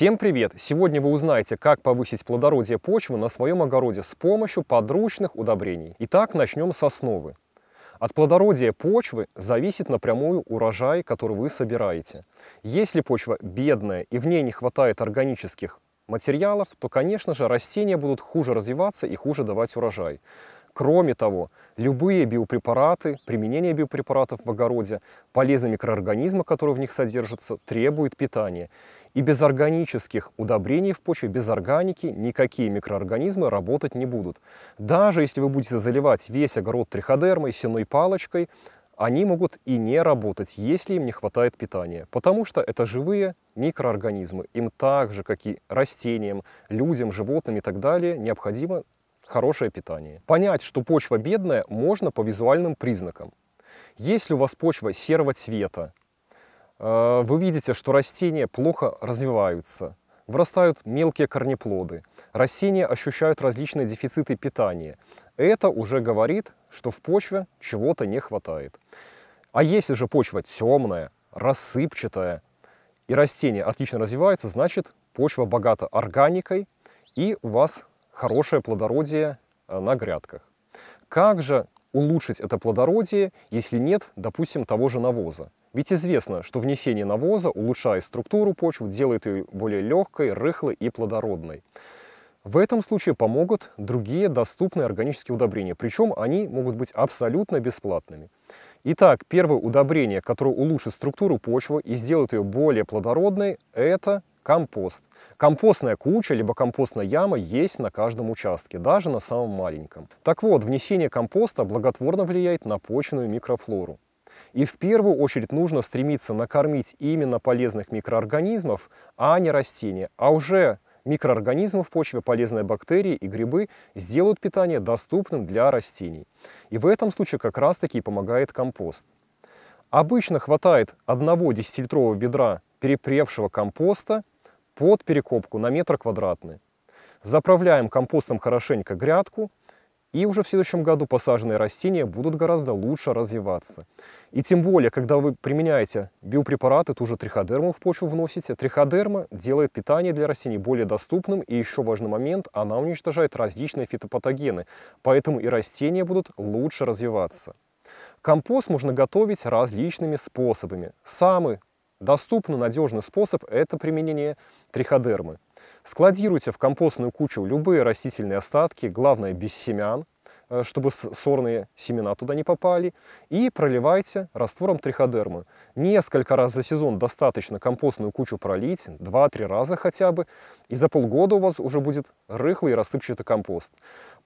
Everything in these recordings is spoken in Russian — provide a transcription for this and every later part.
Всем привет! Сегодня вы узнаете, как повысить плодородие почвы на своем огороде с помощью подручных удобрений. Итак, начнем с основы. От плодородия почвы зависит напрямую урожай, который вы собираете. Если почва бедная и в ней не хватает органических материалов, то, конечно же, растения будут хуже развиваться и хуже давать урожай. Кроме того, любые биопрепараты, применение биопрепаратов в огороде, полезные микроорганизмы, которые в них содержатся, требуют питания. И без органических удобрений в почве, без органики никакие микроорганизмы работать не будут. Даже если вы будете заливать весь огород триходермой, сеной палочкой, они могут и не работать, если им не хватает питания, потому что это живые микроорганизмы. Им так же, как и растениям, людям, животным и так далее, необходимо хорошее питание. Понять, что почва бедная, можно по визуальным признакам. Если у вас почва серого цвета, э, вы видите, что растения плохо развиваются, вырастают мелкие корнеплоды, растения ощущают различные дефициты питания. Это уже говорит, что в почве чего-то не хватает. А если же почва темная, рассыпчатая, и растение отлично развивается, значит почва богата органикой, и у вас хорошее плодородие э, на грядках. Как же улучшить это плодородие, если нет, допустим, того же навоза? Ведь известно, что внесение навоза улучшает структуру почвы, делает ее более легкой, рыхлой и плодородной. В этом случае помогут другие доступные органические удобрения, причем они могут быть абсолютно бесплатными. Итак, первое удобрение, которое улучшит структуру почвы и сделает ее более плодородной, это компост. Компостная куча либо компостная яма есть на каждом участке, даже на самом маленьком. Так вот, внесение компоста благотворно влияет на почную микрофлору. И в первую очередь нужно стремиться накормить именно полезных микроорганизмов, а не растения. А уже микроорганизмы в почве, полезные бактерии и грибы сделают питание доступным для растений. И в этом случае как раз таки помогает компост. Обычно хватает одного 10-литрового ведра перепревшего компоста под перекопку на метр квадратный. Заправляем компостом хорошенько грядку, и уже в следующем году посаженные растения будут гораздо лучше развиваться. И тем более, когда вы применяете биопрепараты, ту же триходерму в почву вносите, триходерма делает питание для растений более доступным, и еще важный момент, она уничтожает различные фитопатогены, поэтому и растения будут лучше развиваться. Компост можно готовить различными способами. Самый Доступный, надежный способ – это применение триходермы. Складируйте в компостную кучу любые растительные остатки, главное без семян, э, чтобы сорные семена туда не попали, и проливайте раствором триходермы. Несколько раз за сезон достаточно компостную кучу пролить, 2-3 раза хотя бы, и за полгода у вас уже будет рыхлый и рассыпчатый компост.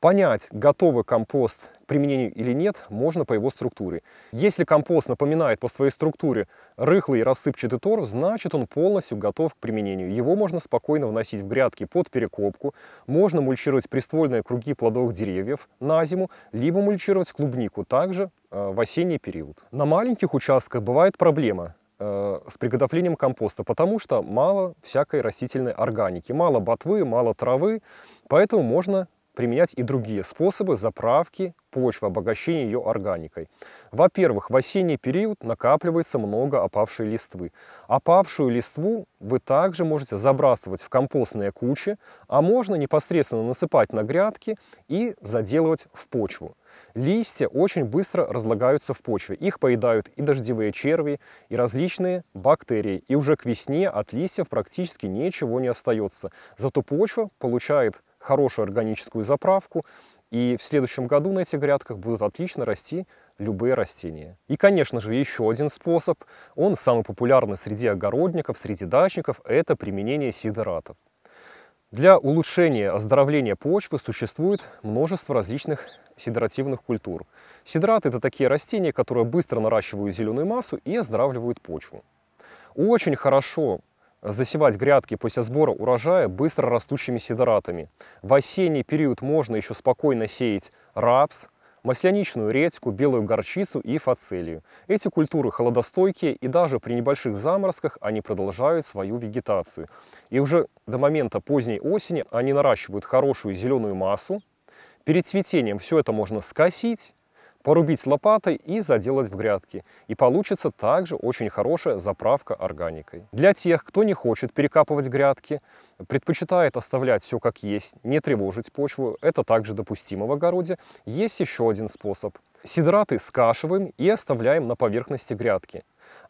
Понять, готовый компост к применению или нет, можно по его структуре. Если компост напоминает по своей структуре рыхлый и рассыпчатый тор, значит он полностью готов к применению. Его можно спокойно вносить в грядки под перекопку, можно мульчировать приствольные круги плодовых деревьев на зиму, либо мульчировать клубнику также э, в осенний период. На маленьких участках бывает проблема э, с приготовлением компоста, потому что мало всякой растительной органики, мало ботвы, мало травы, поэтому можно применять и другие способы заправки почвы, обогащения ее органикой. Во-первых, в осенний период накапливается много опавшей листвы. Опавшую листву вы также можете забрасывать в компостные кучи, а можно непосредственно насыпать на грядки и заделывать в почву. Листья очень быстро разлагаются в почве. Их поедают и дождевые черви, и различные бактерии. И уже к весне от листьев практически ничего не остается. Зато почва получает хорошую органическую заправку, и в следующем году на этих грядках будут отлично расти любые растения. И, конечно же, еще один способ, он самый популярный среди огородников, среди дачников, это применение сидератов. Для улучшения оздоровления почвы существует множество различных сидеративных культур. Сидраты – это такие растения, которые быстро наращивают зеленую массу и оздоравливают почву. Очень хорошо засевать грядки после сбора урожая быстро растущими сидоратами. В осенний период можно еще спокойно сеять рапс, масляничную редьку, белую горчицу и фацелию. Эти культуры холодостойкие и даже при небольших заморозках они продолжают свою вегетацию. И уже до момента поздней осени они наращивают хорошую зеленую массу. Перед цветением все это можно скосить порубить лопатой и заделать в грядки. И получится также очень хорошая заправка органикой. Для тех, кто не хочет перекапывать грядки, предпочитает оставлять все как есть, не тревожить почву, это также допустимо в огороде, есть еще один способ. Сидраты скашиваем и оставляем на поверхности грядки.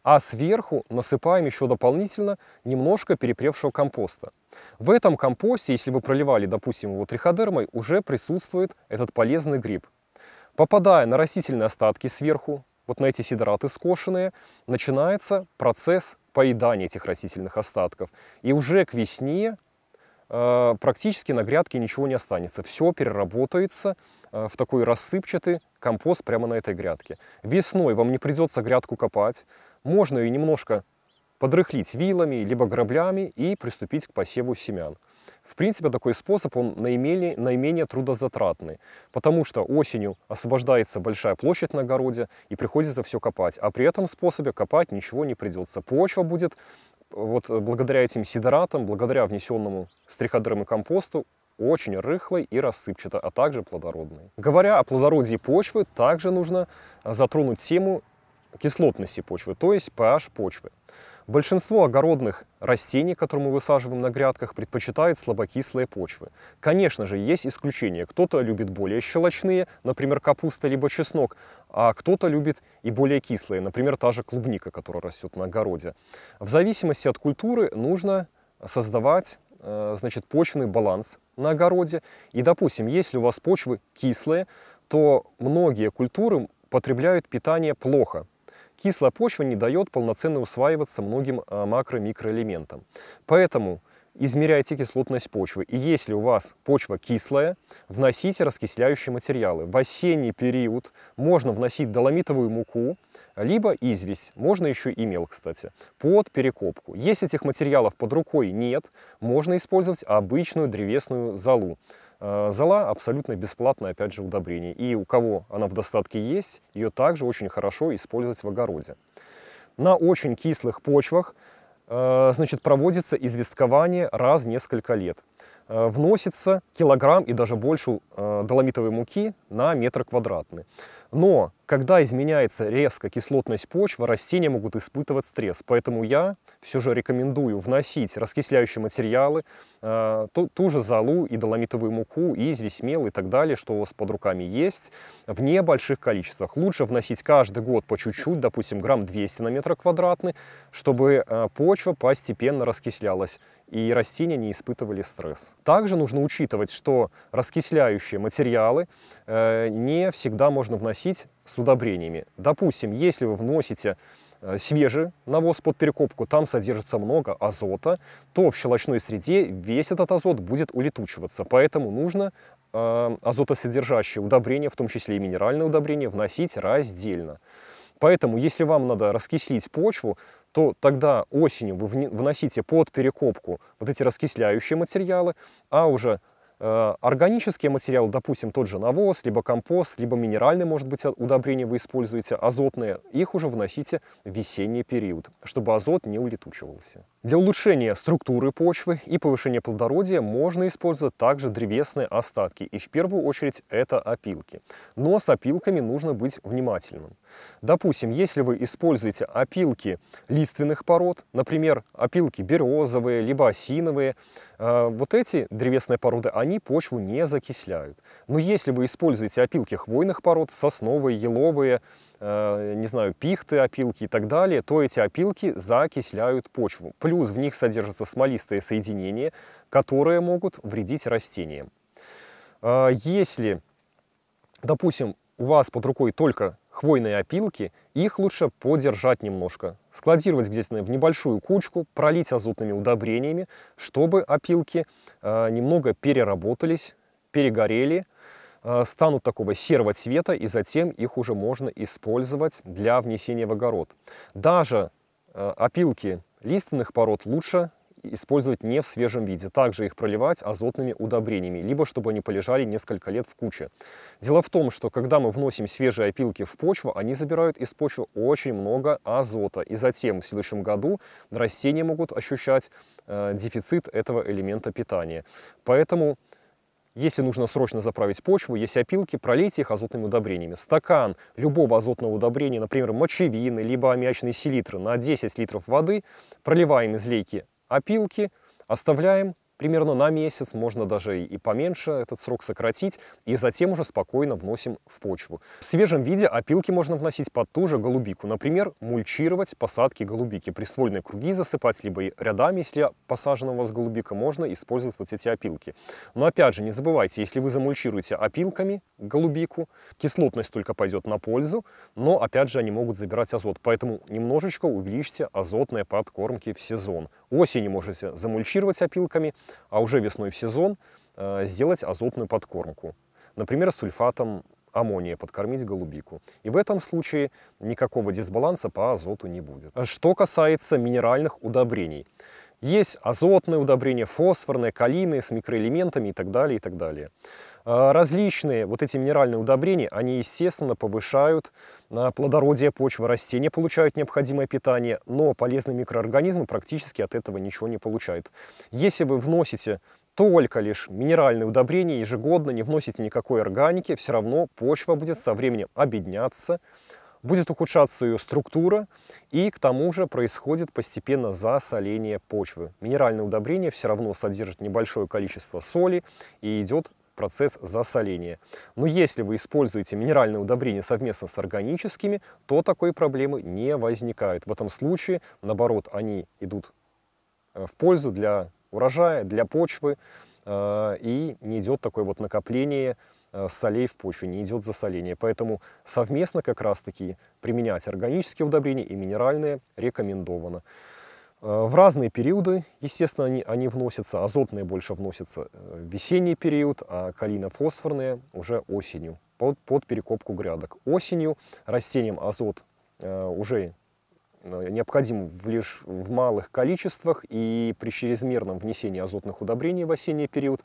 А сверху насыпаем еще дополнительно немножко перепревшего компоста. В этом компосте, если вы проливали, допустим, его триходермой, уже присутствует этот полезный гриб – Попадая на растительные остатки сверху, вот на эти сидраты скошенные, начинается процесс поедания этих растительных остатков. И уже к весне э, практически на грядке ничего не останется. Все переработается э, в такой рассыпчатый компост прямо на этой грядке. Весной вам не придется грядку копать. Можно ее немножко подрыхлить вилами либо граблями и приступить к посеву семян. В принципе, такой способ, он наименее, наименее трудозатратный, потому что осенью освобождается большая площадь на огороде и приходится все копать. А при этом способе копать ничего не придется. Почва будет вот благодаря этим сидоратам, благодаря внесенному стриходерм и компосту, очень рыхлой и рассыпчатой, а также плодородной. Говоря о плодородии почвы, также нужно затронуть тему кислотности почвы, то есть pH почвы. Большинство огородных растений, которые мы высаживаем на грядках, предпочитает слабокислые почвы. Конечно же, есть исключения. Кто-то любит более щелочные, например, капуста либо чеснок, а кто-то любит и более кислые, например, та же клубника, которая растет на огороде. В зависимости от культуры нужно создавать э, значит, почвенный баланс на огороде. И, допустим, если у вас почвы кислые, то многие культуры потребляют питание плохо, Кислая почва не дает полноценно усваиваться многим а, макро-микроэлементам. Поэтому измеряйте кислотность почвы. И если у вас почва кислая, вносите раскисляющие материалы. В осенний период можно вносить доломитовую муку, либо известь, можно еще и мел, кстати, под перекопку. Если этих материалов под рукой нет, можно использовать обычную древесную залу. Э, зала абсолютно бесплатно, опять же, удобрение. И у кого она в достатке есть, ее также очень хорошо использовать в огороде. На очень кислых почвах э, значит, проводится известкование раз в несколько лет. Э, вносится килограмм и даже больше доломитовой муки на метр квадратный. Но когда изменяется резко кислотность почвы, растения могут испытывать стресс. Поэтому я все же рекомендую вносить раскисляющие материалы, э, ту, ту же золу и доломитовую муку, и известмел и так далее, что у вас под руками есть, в небольших количествах. Лучше вносить каждый год по чуть-чуть, допустим, грамм 200 на метр квадратный, чтобы э, почва постепенно раскислялась и растения не испытывали стресс. Также нужно учитывать, что раскисляющие материалы э, не всегда можно вносить с удобрениями. Допустим, если вы вносите э, свежий навоз под перекопку, там содержится много азота, то в щелочной среде весь этот азот будет улетучиваться. Поэтому нужно э, азотосодержащие удобрения, в том числе и минеральные удобрения, вносить раздельно. Поэтому, если вам надо раскислить почву, то тогда осенью вы вносите под перекопку вот эти раскисляющие материалы, а уже Э, Органические материалы, допустим, тот же навоз, либо компост, либо минеральные, может быть, удобрения вы используете, азотные, их уже вносите в весенний период, чтобы азот не улетучивался. Для улучшения структуры почвы и повышения плодородия можно использовать также древесные остатки, и в первую очередь это опилки. Но с опилками нужно быть внимательным. Допустим, если вы используете опилки лиственных пород, например, опилки березовые, либо осиновые, э, вот эти древесные породы, они почву не закисляют. Но если вы используете опилки хвойных пород, сосновые, еловые, Э, не знаю, пихты, опилки и так далее, то эти опилки закисляют почву. Плюс в них содержатся смолистые соединения, которые могут вредить растениям. Э, если, допустим, у вас под рукой только хвойные опилки, их лучше подержать немножко, складировать где-то в небольшую кучку, пролить азотными удобрениями, чтобы опилки э, немного переработались, перегорели, Э, станут такого серого цвета, и затем их уже можно использовать для внесения в огород. Даже э, опилки лиственных пород лучше использовать не в свежем виде. Также их проливать азотными удобрениями, либо чтобы они полежали несколько лет в куче. Дело в том, что когда мы вносим свежие опилки в почву, они забирают из почвы очень много азота. И затем в следующем году растения могут ощущать э, дефицит этого элемента питания. Поэтому если нужно срочно заправить почву, есть опилки, пролейте их азотными удобрениями. Стакан любого азотного удобрения, например, мочевины, либо аммиачные селитры на 10 литров воды проливаем излейки опилки, оставляем примерно на месяц, можно даже и поменьше этот срок сократить, и затем уже спокойно вносим в почву. В свежем виде опилки можно вносить под ту же голубику, например, мульчировать посадки голубики, приствольные круги засыпать, либо и рядами, если посажена у вас голубика, можно использовать вот эти опилки. Но опять же, не забывайте, если вы замульчируете опилками голубику, кислотность только пойдет на пользу, но опять же они могут забирать азот, поэтому немножечко увеличьте азотные подкормки в сезон. Осенью можете замульчировать опилками, а уже весной в сезон э, сделать азотную подкормку. Например, сульфатом аммония подкормить голубику. И в этом случае никакого дисбаланса по азоту не будет. Что касается минеральных удобрений. Есть азотные удобрения, фосфорные, калийные с микроэлементами и так далее, и так далее. А, различные вот эти минеральные удобрения, они, естественно, повышают а, плодородие почвы, растения получают необходимое питание, но полезные микроорганизмы практически от этого ничего не получают Если вы вносите только лишь минеральные удобрения ежегодно, не вносите никакой органики, все равно почва будет со временем обедняться, будет ухудшаться ее структура, и к тому же происходит постепенно засоление почвы. минеральные удобрения все равно содержат небольшое количество соли и идет процесс засоления. Но если вы используете минеральные удобрения совместно с органическими, то такой проблемы не возникает. В этом случае, наоборот, они идут э, в пользу для урожая, для почвы, э, и не идет такое вот накопление э, солей в почве, не идет засоление. Поэтому совместно как раз-таки применять органические удобрения и минеральные рекомендовано. Э, в разные периоды, естественно, они, они вносятся. Азотные больше вносятся э, в весенний период, а калийно-фосфорные уже осенью под, под перекопку грядок. Осенью растениям азот э, уже необходим в лишь в малых количествах и при чрезмерном внесении азотных удобрений в осенний период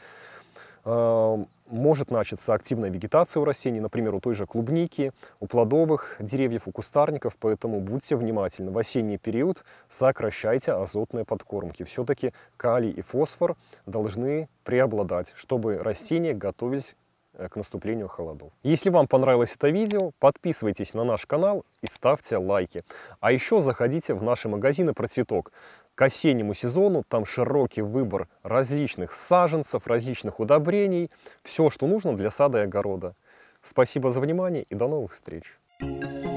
Э, может начаться активная вегетация у растений, например, у той же клубники, у плодовых деревьев, у кустарников, поэтому будьте внимательны. В осенний период сокращайте азотные подкормки. Все-таки калий и фосфор должны преобладать, чтобы растения готовились э, к наступлению холодов. Если вам понравилось это видео, подписывайтесь на наш канал и ставьте лайки. А еще заходите в наши магазины про цветок к осеннему сезону там широкий выбор различных саженцев, различных удобрений, все, что нужно для сада и огорода. Спасибо за внимание и до новых встреч! Thank you.